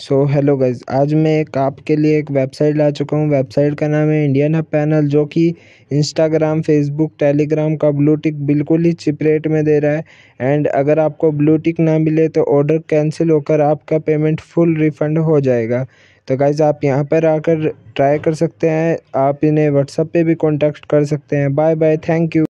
so hello गज़ आज मैं एक आपके लिए एक वेबसाइट ला चुका हूँ वेबसाइट का नाम है इंडियन हब पैनल जो कि इंस्टाग्राम फेसबुक टेलीग्राम का ब्लू टिक बिल्कुल ही चिप रेट में दे रहा है एंड अगर आपको ब्लू टिक ना मिले तो ऑर्डर कैंसिल होकर आपका पेमेंट फुल रिफ़ंड हो जाएगा तो गाइज़ आप यहाँ पर आकर ट्राई कर सकते हैं आप इन्हें व्हाट्सअप पर भी कॉन्टैक्ट कर सकते हैं बाय बाय थैंक यू